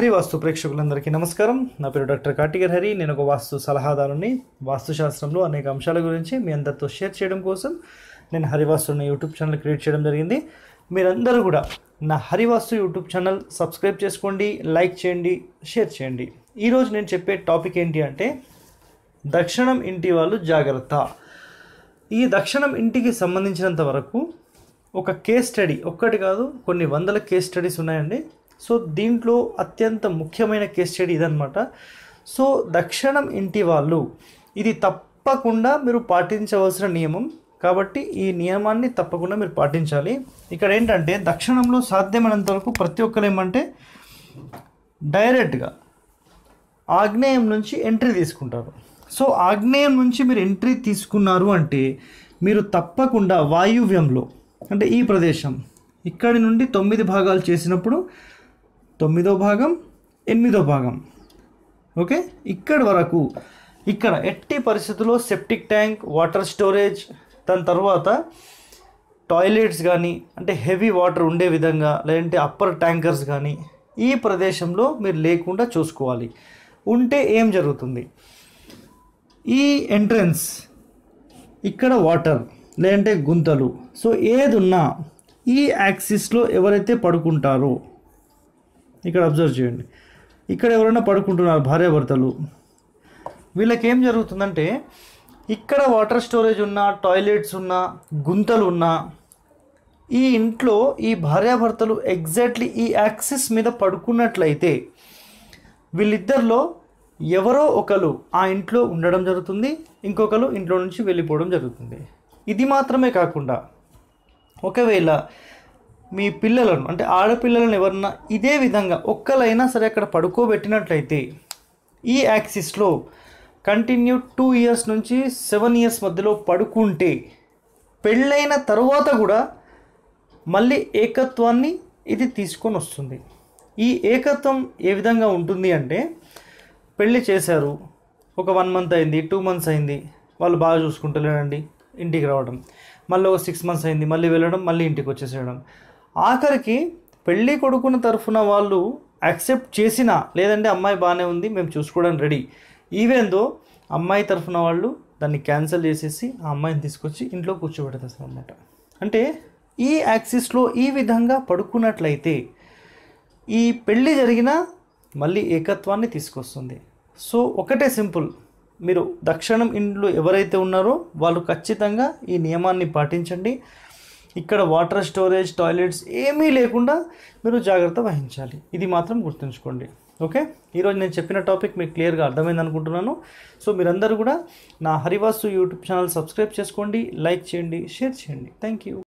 హరి వాస్తు ప్రేక్షకులందరికీ నమస్కారం నా పేరు డాక్టర్ కాటిగర్ హరి నేను ఒక వాస్తు సలహాదారుని వాస్తుశాస్త్రంలో అనేక అంశాల గురించి మీ అందరితో షేర్ చేయడం కోసం నేను హరివాస్తు యూట్యూబ్ ఛానల్ క్రియేట్ చేయడం జరిగింది మీరందరూ కూడా నా హరివాస్తు యూట్యూబ్ ఛానల్ సబ్స్క్రైబ్ చేసుకోండి లైక్ చేయండి షేర్ చేయండి ఈరోజు నేను చెప్పే టాపిక్ ఏంటి అంటే దక్షిణం ఇంటి వాళ్ళు జాగ్రత్త ఈ దక్షిణం ఇంటికి సంబంధించినంత వరకు ఒక కేస్ స్టడీ ఒక్కటి కాదు కొన్ని వందల కేస్ స్టడీస్ ఉన్నాయండి సో దీంట్లో అత్యంత ముఖ్యమైన కేస్ స్టడీ ఇదనమాట సో దక్షిణం ఇంటి వాళ్ళు ఇది తప్పకుండా మీరు పాటించవలసిన నియమం కాబట్టి ఈ నియమాన్ని తప్పకుండా మీరు పాటించాలి ఇక్కడ ఏంటంటే దక్షిణంలో సాధ్యమైనంత వరకు ప్రతి ఒక్కరు ఏమంటే డైరెక్ట్గా ఆగ్నేయం నుంచి ఎంట్రీ తీసుకుంటారు సో ఆగ్నేయం నుంచి మీరు ఎంట్రీ తీసుకున్నారు అంటే మీరు తప్పకుండా వాయువ్యంలో అంటే ఈ ప్రదేశం ఇక్కడి నుండి తొమ్మిది భాగాలు చేసినప్పుడు తొమ్మిదో భాగం ఎనిమిదో భాగం ఓకే ఇక్కడ వరకు ఇక్కడ ఎట్టి పరిస్థితుల్లో సెప్టిక్ ట్యాంక్ వాటర్ స్టోరేజ్ దాని తర్వాత టాయిలెట్స్ కానీ అంటే హెవీ వాటర్ ఉండే విధంగా లేదంటే అప్పర్ ట్యాంకర్స్ కానీ ఈ ప్రదేశంలో మీరు లేకుండా చూసుకోవాలి ఉంటే ఏం జరుగుతుంది ఈ ఎంట్రన్స్ ఇక్కడ వాటర్ లేదంటే గుంతలు సో ఏదున్నా ఈ యాక్సిస్లో ఎవరైతే పడుకుంటారో ఇక్కడ అబ్జర్వ్ చేయండి ఇక్కడ ఎవరైనా పడుకుంటున్నారు భార్యాభర్తలు వీళ్ళకి ఏం జరుగుతుందంటే ఇక్కడ వాటర్ స్టోరేజ్ ఉన్నా టాయిలెట్స్ ఉన్నా గుంతలు ఉన్నా ఈ ఇంట్లో ఈ భార్యాభర్తలు ఎగ్జాక్ట్లీ ఈ యాక్సిస్ మీద పడుకున్నట్లయితే వీళ్ళిద్దరిలో ఎవరో ఒకరు ఆ ఇంట్లో ఉండడం జరుగుతుంది ఇంకొకరు ఇంట్లో నుంచి వెళ్ళిపోవడం జరుగుతుంది ఇది మాత్రమే కాకుండా ఒకవేళ మీ పిల్లలను అంటే ఆడపిల్లలను ఎవరన్నా ఇదే విధంగా ఒక్కలైనా సరే అక్కడ పడుకోబెట్టినట్లయితే ఈ యాక్సిస్లో కంటిన్యూ టూ ఇయర్స్ నుంచి సెవెన్ ఇయర్స్ మధ్యలో పడుకుంటే పెళ్ళైన తర్వాత కూడా మళ్ళీ ఏకత్వాన్ని ఇది తీసుకొని వస్తుంది ఈ ఏకత్వం ఏ విధంగా ఉంటుంది అంటే పెళ్ళి చేశారు ఒక వన్ మంత్ అయింది టూ మంత్స్ అయింది వాళ్ళు బాగా చూసుకుంటలేనండి ఇంటికి రావడం మళ్ళీ ఒక సిక్స్ మంత్స్ అయింది మళ్ళీ వెళ్ళడం మళ్ళీ ఇంటికి వచ్చేసేయడం ఆఖరికి పెళ్ళి కొడుకున తరఫున వాళ్ళు యాక్సెప్ట్ చేసినా లేదంటే అమ్మాయి బాగానే ఉంది మేము చూసుకోవడానికి రెడీ ఈవెన్ అమ్మాయి తరఫున వాళ్ళు దాన్ని క్యాన్సిల్ చేసేసి ఆ అమ్మాయిని తీసుకొచ్చి ఇంట్లో కూర్చోబెడతారు అనమాట అంటే ఈ యాక్సిస్లో ఈ విధంగా పడుకున్నట్లయితే ఈ పెళ్ళి జరిగిన మళ్ళీ ఏకత్వాన్ని తీసుకొస్తుంది సో ఒకటే సింపుల్ మీరు దక్షిణం ఇండ్లు ఎవరైతే ఉన్నారో వాళ్ళు ఖచ్చితంగా ఈ నియమాన్ని పాటించండి ఇక్కడ వాటర్ స్టోరేజ్ టాయిలెట్స్ ఏమీ లేకుండా మీరు జాగ్రత్త వహించాలి ఇది మాత్రం గుర్తుంచుకోండి ఓకే ఈరోజు నేను చెప్పిన టాపిక్ మీకు క్లియర్గా అర్థమైంది అనుకుంటున్నాను సో మీరందరూ కూడా నా హరివాసు యూట్యూబ్ ఛానల్ సబ్స్క్రైబ్ చేసుకోండి లైక్ చేయండి షేర్ చేయండి థ్యాంక్ యూ